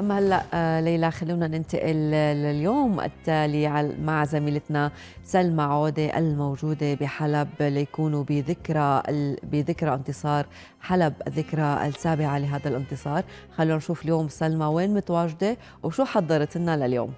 اما هلا آه، ليلى خلونا ننتقل آه، لليوم التالي مع زميلتنا سلمى عوده الموجوده بحلب ليكونوا بذكرى بذكرى انتصار حلب الذكرى السابعه لهذا الانتصار خلونا نشوف اليوم سلمى وين متواجده وشو حضرت لنا لليوم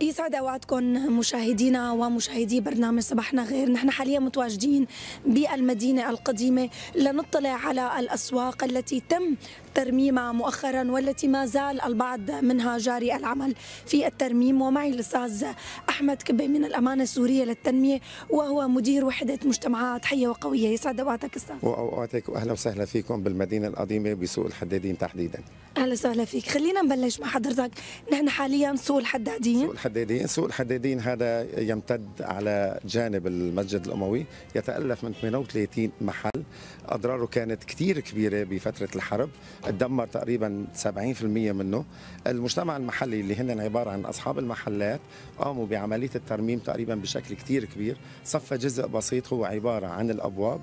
يسعد اوقاتكم مشاهدينا ومشاهدي برنامج صباحنا غير، نحن حاليا متواجدين بالمدينه القديمه لنطلع على الاسواق التي تم ترميمها مؤخرا والتي ما زال البعض منها جاري العمل في الترميم ومعي الاستاذ احمد كبي من الامانه السوريه للتنميه وهو مدير وحده مجتمعات حيه وقويه، يسعد اوقاتك استاذ واوقاتك واهلا وسهلا فيكم بالمدينه القديمه بسوق الحدادين تحديدا. اهلا وسهلا فيك، خلينا نبلش مع حضرتك، نحن حاليا سوق الحدادين سوق الحدادين. الحدادين سوق الحدادين هذا يمتد على جانب المسجد الأموي يتألف من 38 محل أضراره كانت كثير كبيرة بفترة الحرب تدمر تقريبا 70% منه المجتمع المحلي اللي هن عبارة عن أصحاب المحلات قاموا بعملية الترميم تقريبا بشكل كثير كبير صفى جزء بسيط هو عبارة عن الأبواب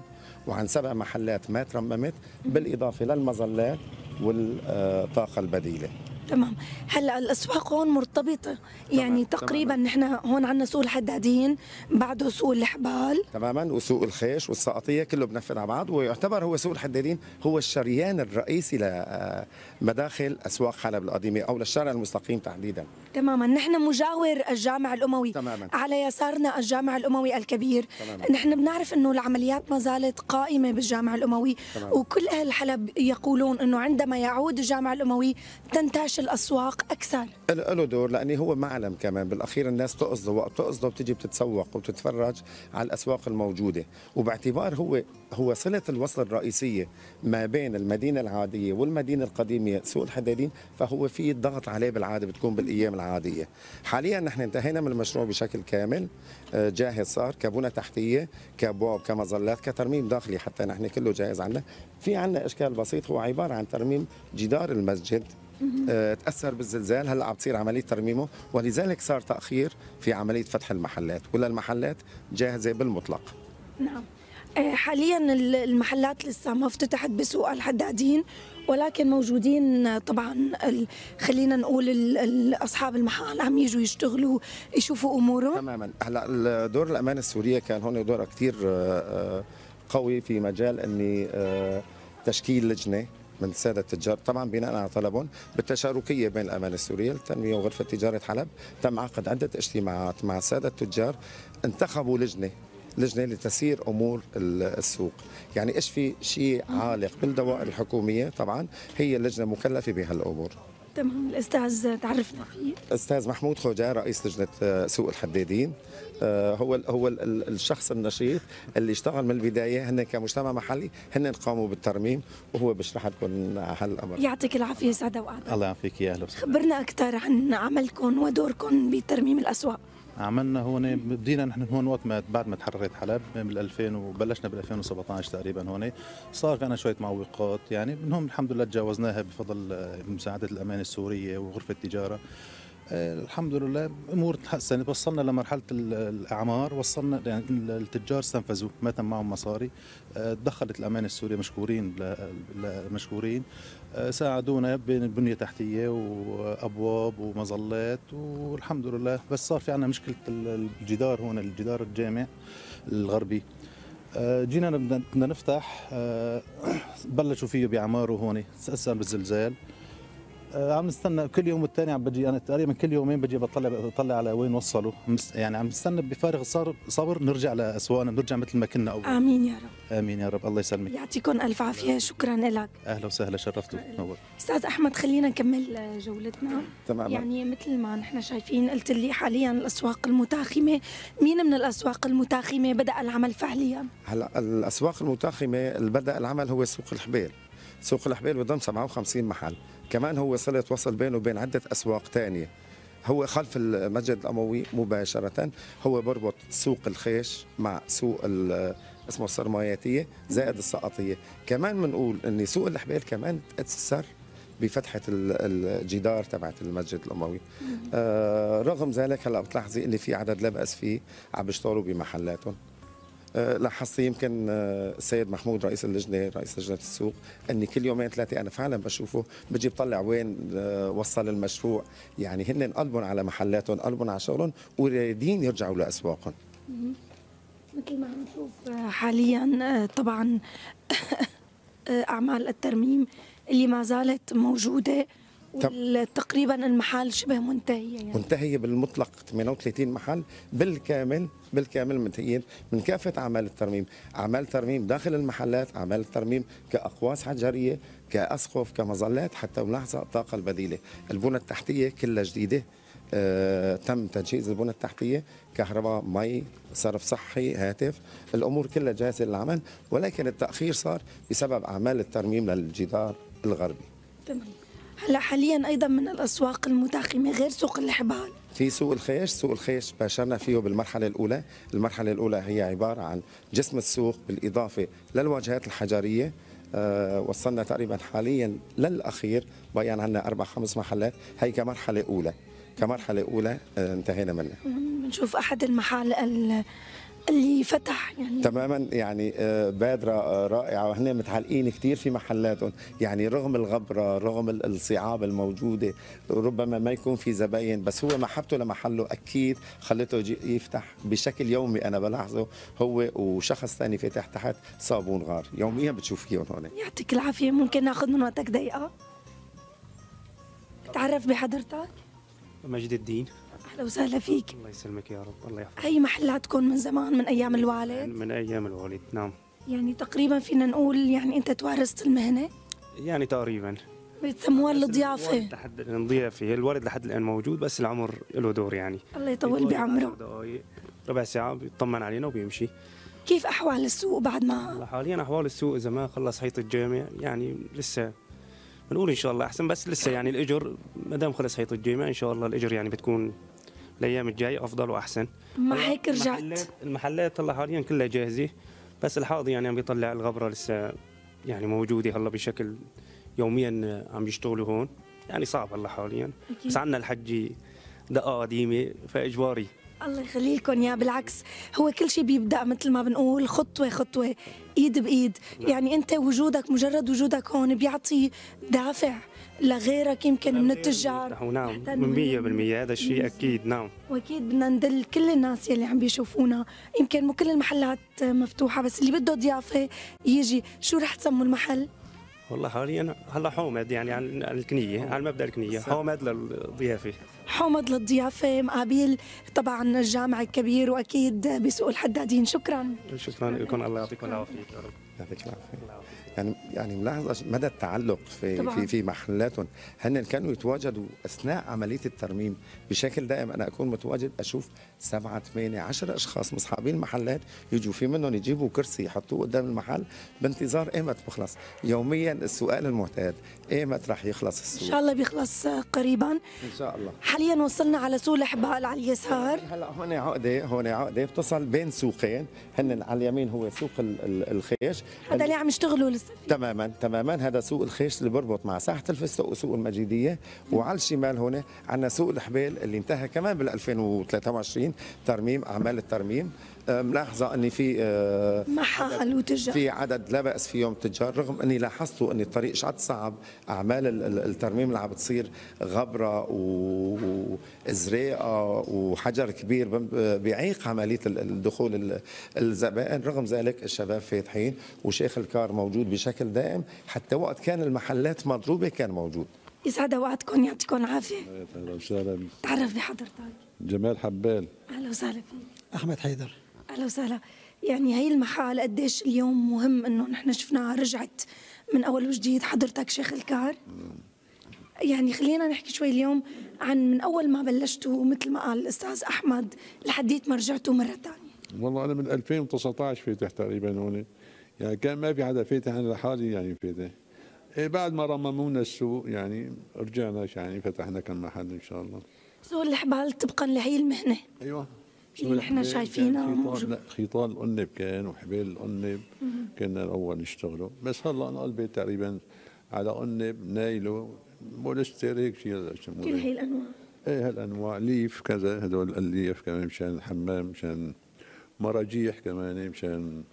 وعن سبع محلات ما ترممت بالإضافة للمظلات والطاقة البديلة تمام هلا الاسواق هون مرتبطه يعني تمام. تقريبا نحن هون عندنا سوق الحدادين بعده سوق الحبال تماما وسوق الخيش والسقطيه كله بنفذ على بعض ويعتبر هو سوق الحدادين هو الشريان الرئيسي لمداخل اسواق حلب القديمه او للشارع المستقيم تحديدا تماما نحن مجاور الجامع الاموي تماما. على يسارنا الجامع الاموي الكبير تماما. نحن بنعرف انه العمليات ما زالت قائمه بالجامع الاموي تماما. وكل اهل حلب يقولون انه عندما يعود الجامع الاموي تنتشر ليش الاسواق اكثر له دور لانه هو معلم كمان بالاخير الناس تقصده وقت تقصده بتجي بتتسوق وبتتفرج على الاسواق الموجوده وباعتبار هو هو صله الوصل الرئيسيه ما بين المدينه العاديه والمدينه القديمه سوق الحدادين فهو في ضغط عليه بالعاده بتكون بالايام العاديه حاليا نحن انتهينا من المشروع بشكل كامل آه، جاهز صار كبنى تحتيه كابواب كمظلات كترميم داخلي حتى نحن كله جاهز عندنا في عندنا اشكال بسيط هو عباره عن ترميم جدار المسجد آه، تاثر بالزلزال هلا عم تصير عمليه ترميمه ولذلك صار تاخير في عمليه فتح المحلات ولا المحلات جاهزه بالمطلق نعم آه، حاليا المحلات لسه ما افتتحت بسوق الحدادين ولكن موجودين طبعا خلينا نقول اصحاب المحال عم يجوا يشتغلوا يشوفوا امورهم تماما هلا دور الامان السوريه كان هون دور كثير آه، قوي في مجال اني تشكيل لجنه من سادة التجار طبعا بناء على طلب بالتشاركية بين الأمانة السورية للتنمية وغرفة تجارة حلب تم عقد عدة اجتماعات مع سادة التجار انتخبوا لجنة لجنه لتسيير امور السوق يعني ايش في شيء عالق بالدوائر الحكوميه طبعا هي اللجنه مكلفه بهالامور تمام الاستاذ تعرفنا فيه استاذ محمود خوجا رئيس لجنه آه، سوق الحدادين آه، هو هو الشخص النشيط اللي اشتغل من البدايه هن كمجتمع محلي هن قاموا بالترميم وهو بشرح لكم هالامر يعطيك العافيه سعد وقعدك الله يعافيك يا اهلا وسهلا خبرنا اكثر عن عملكم ودوركم بترميم الاسواق عملنا هون بدينا نحن هون وقت ما بعد ما تحررت حلب من 2000 وبلشنا بال 2017 تقريبا هون صار في عندنا شويه معوقات يعني منهم الحمد لله تجاوزناها بفضل آه، مساعده الامانه السوريه وغرفه التجاره الحمد لله امور تحسنت يعني وصلنا لمرحله الاعمار وصلنا يعني التجار استنفذوا ما تم معهم مصاري تدخلت آه، الامانه السوريه مشكورين مشكورين آه، ساعدونا بنيه تحتيه وابواب ومظلات والحمد لله بس صار في عندنا مشكله الجدار هون الجدار الجامع الغربي آه، جينا بدنا نفتح بلشوا فيه بعماره هون تاثر بالزلزال آه، عم نستنى كل يوم والثاني عم بجي انا تقريبا كل يومين بجي بطلع بطلع على وين وصلوا يعني عم نستنى بفارغ صبر نرجع لاسواقنا نرجع مثل ما كنا اول امين يا رب امين يا رب الله يسلمك يعطيكم الف عافيه شكرا لك اهلا وسهلا شرفتوا نور استاذ احمد خلينا نكمل آه، جولتنا تمام يعني مثل ما نحن شايفين قلت لي حاليا الاسواق المتاخمه مين من الاسواق المتاخمه بدا العمل فعليا هلا الاسواق المتاخمه اللي بدا العمل هو سوق الحبيل سوق الحبيل بضم 57 محل كمان هو صلة وصل بينه وبين عدة أسواق تانية هو خلف المسجد الأموي مباشرة هو بربط سوق الخيش مع سوق اسمه السرماياتية زائد السقطية كمان بنقول أن سوق الحبيل كمان تأثر بفتحة الجدار تبعت المسجد الأموي آه رغم ذلك هلا بتلاحظي اللي في عدد لا بأس فيه عم بيشتغلوا بمحلاتهم آه، لاحظت يمكن آه، السيد محمود رئيس اللجنه رئيس لجنه السوق اني كل يومين ثلاثه انا فعلا بشوفه بجي بطلع وين آه، وصل المشروع يعني هن قلبهم على محلاتهم قلبهم على شغلهم ورايدين يرجعوا لاسواقهم مثل ما عم نشوف حاليا طبعا اعمال الترميم اللي ما زالت موجوده تقريبا المحال شبه منتهيه يعني منتهيه بالمطلق 38 محل بالكامل بالكامل منتهيين من كافه اعمال الترميم، اعمال ترميم داخل المحلات، اعمال الترميم كاقواس حجريه، كاسقف، كمظلات حتى ملاحظه الطاقه البديله، البنى التحتيه كلها جديده آه، تم تجهيز البنى التحتيه كهرباء مي صرف صحي هاتف الامور كلها جاهزه للعمل ولكن التاخير صار بسبب اعمال الترميم للجدار الغربي تمام هلا حاليا ايضا من الاسواق المتاخمه غير سوق الحبال في سوق الخيش سوق الخيش باشرنا فيه بالمرحلة الأولى المرحلة الأولى هي عبارة عن جسم السوق بالإضافة للواجهات الحجرية آه، وصلنا تقريبا حاليا للأخير بقي عنا أربع خمس محلات هي كمرحلة أولى كمرحلة أولى آه، انتهينا منها بنشوف أحد المحال اللي فتح يعني تماما يعني آه، بادره آه، رائعه وهنا متعلقين كثير في محلاتهم يعني رغم الغبره رغم الصعاب الموجوده ربما ما يكون في زباين بس هو محبته لمحله اكيد خلته يفتح بشكل يومي انا بلاحظه هو وشخص ثاني فاتح تحت صابون غار يوميا بتشوفيهم هون يعطيك العافيه ممكن ناخذ من وقتك دقيقه تعرف بحضرتك مجد الدين اهلا وسهلا فيك الله يسلمك يا رب الله يحفظك هي محلاتكم من زمان من ايام الوالد من ايام الوالد نعم يعني تقريبا فينا نقول يعني انت توارثت المهنه يعني تقريبا بتسموها الضيافه لحد الضيافه الوالد لحد الان موجود بس العمر له دور يعني الله يطول بعمره ربع ساعه بيطمن علينا وبيمشي كيف احوال السوق بعد ما حاليا احوال السوق اذا ما خلص حيط الجامع يعني لسه بنقول ان شاء الله احسن بس لسه يعني الاجر ما دام خلص هيط الجيمه ان شاء الله الاجر يعني بتكون الايام الجايه افضل واحسن ما هيك رجعت المحلات, المحلات هلا حاليا كلها جاهزه بس الحاضي يعني عم بيطلع الغبره لسه يعني موجوده هلا بشكل يوميا عم يشتغلوا هون يعني صعب هلا حاليا أكيد. بس عندنا الحجي دقه قديمه فاجباري الله يخلي لكم يا بالعكس هو كل شيء بيبدا مثل ما بنقول خطوه خطوه ايد بايد نعم. يعني انت وجودك مجرد وجودك هون بيعطي دافع لغيرك يمكن من التجار نعم 100% هذا الشيء اكيد نعم واكيد بدنا ندل كل الناس يلي عم بيشوفونا يمكن مو كل المحلات مفتوحه بس اللي بده ضيافه يجي شو رح تسموا المحل والله حاليا هلا حومد يعني عن الكنيه على مبدا الكنيه حومد للضيافه حومد للضيافه مقابل طبعا الجامع الكبير واكيد بسوق الحدادين شكرا شكرا لكم الله يعطيكم العافيه يعطيك العافيه يعني يعني ملاحظ مدى التعلق في طبعا. في في محلاتهم هن كانوا يتواجدوا اثناء عمليه الترميم بشكل دائم انا اكون متواجد اشوف سبعة ثمانية 10 اشخاص مصحابين المحلات يجوا في منهم يجيبوا كرسي يحطوه قدام المحل بانتظار ايمت بخلص يوميا السؤال المعتاد ايمت رح يخلص السوق ان شاء الله بيخلص قريبا ان شاء الله حاليا وصلنا على سوق الحبال على اليسار إيه، هلا هون عقده هون عقده بتصل بين سوقين هن على اليمين هو سوق الخيش هذا اللي عم يشتغلوا تماما تماما هذا سوق الخيش اللي بربط مع ساحه الفستق وسوق المجيديه وعلى الشمال هنا عندنا سوق الحبال اللي انتهى كمان بال 2023 ترميم اعمال الترميم آه، ملاحظه اني في آه، محا وتجار في عدد لا باس فيهم تجار رغم اني لاحظت ان الطريق شعد صعب اعمال الترميم اللي عم بتصير غبره وزريقه وحجر كبير بيعيق عمليه الدخول الزبائن رغم ذلك الشباب فاتحين وشيخ الكار موجود بشكل دائم حتى وقت كان المحلات مضروبه كان موجود يسعد اوقاتكم يعطيكم العافيه اهلا وسهلا تعرف بحضرتك جمال حبال اهلا وسهلا فيك احمد حيدر اهلا وسهلا يعني هي المحال قديش اليوم مهم انه نحن شفناها رجعت من اول وجديد حضرتك شيخ الكار يعني خلينا نحكي شوي اليوم عن من اول ما بلشتوا مثل ما قال الاستاذ احمد لحديت ما رجعتوا مره ثانيه والله انا من 2019 فاتح تقريبا هون يعني كان ما في حدا فاتح انا لحالي يعني فاتح إيه بعد ما رممونا السوق يعني رجعنا يعني فتحنا كان محل ان شاء الله سوق الحبال طبقا لهي المهنه ايوه نحن شايفينها خيطان خيطان القنب كان وحبال القنب كنا الاول نشتغله بس هلا انا قلبي تقريبا على قنب نايلو بوليستر هيك شيء كل هي الانواع ايه هالانواع ليف كذا هدول الليف كمان مشان الحمام مشان مراجيح كمان مشان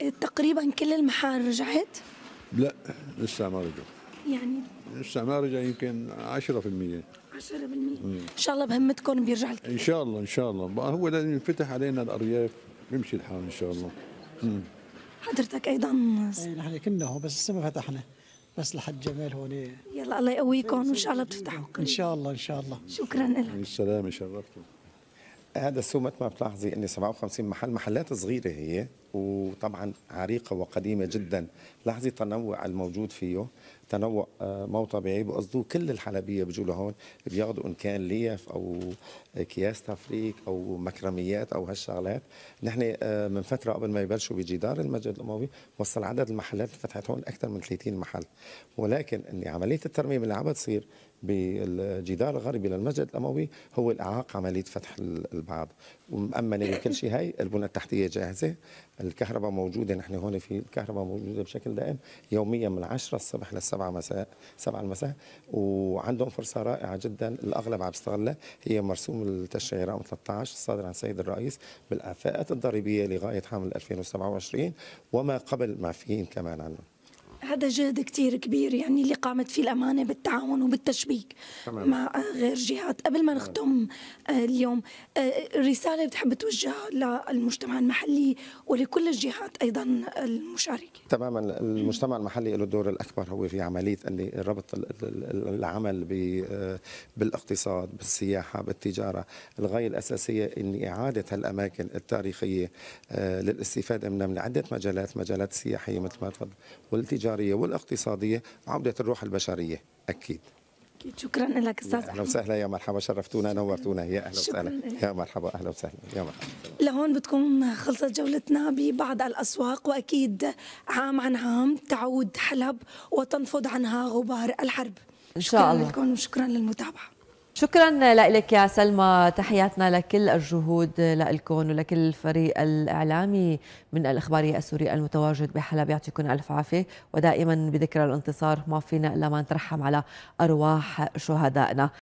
إيه، تقريبا كل المحال رجعت؟ لا لسه ما رجعت يعني لسه ما رجع يمكن 10% 10% ان شاء الله بهمتكم بيرجع الكل ان شاء الله ان شاء الله هو لازم ينفتح علينا الارياف بيمشي الحال ان شاء الله حضرتك ايضا اي نحن كنا هون بس لسه ما فتحنا بس لحد جمال هون إيه. يلا الله يقويكم وان شاء الله بتفتحوا ان شاء الله ان شاء الله شكرا لك السلامة شرفتوا هذا السوق ما بتلاحظي اني 57 محل محلات صغيره هي وطبعا عريقه وقديمه جدا لاحظي التنوع الموجود فيه تنوع آه، مو طبيعي بقصدوه كل الحلبيه بيجوا لهون بياخذوا ان كان ليف او اكياس تفريك او مكرميات او هالشغلات نحن آه، من فتره قبل ما يبلشوا بجدار المسجد الاموي وصل عدد المحلات اللي فتحت هون اكثر من 30 محل ولكن ان عمليه الترميم اللي عم بتصير بالجدار الغربي للمسجد الاموي هو الاعاق عمليه فتح البعض ومأمنه بكل شيء هي البنى التحتيه جاهزه الكهرباء موجوده نحن هون في الكهرباء موجوده بشكل دائم يوميا من 10 الصبح للسبعة 7 مساء 7 المساء وعندهم فرصه رائعه جدا الاغلب عم يستغلها هي مرسوم التشريع رقم 13 الصادر عن السيد الرئيس بالافاقات الضريبيه لغايه عام 2027 وما قبل ما فيهم كمان عنه هذا جهد كثير كبير يعني اللي قامت فيه الأمانة بالتعاون وبالتشبيك تمام. مع غير جهات قبل ما نختم آه، اليوم آه، رسالة بتحب توجهها للمجتمع المحلي ولكل الجهات أيضا المشاركة تماما المجتمع المحلي له الدور الأكبر هو في عملية اللي ربط العمل آه، بالاقتصاد بالسياحة بالتجارة الغاية الأساسية أن إعادة هالأماكن التاريخية للاستفادة منها من عدة مجالات مجالات سياحية مثل ما تفضل والتجارة التجاريه والاقتصاديه عوده الروح البشريه اكيد اكيد شكرا لك استاذ اهلا وسهلا يا مرحبا شرفتونا نورتونا يا اهلا وسهلا يا مرحبا اهلا وسهلا يا مرحبا لهون بتكون خلصت جولتنا ببعض الاسواق واكيد عام عن عام تعود حلب وتنفض عنها غبار الحرب ان شاء شكرا الله شكرا لكم وشكرا للمتابعه شكرا لك يا سلمى تحياتنا لكل الجهود لكم ولكل الفريق الإعلامي من الإخبارية السوري المتواجد بحلب يعطيكم ألف عافية ودائما بذكرى الانتصار ما فينا إلا ما نترحم على أرواح شهدائنا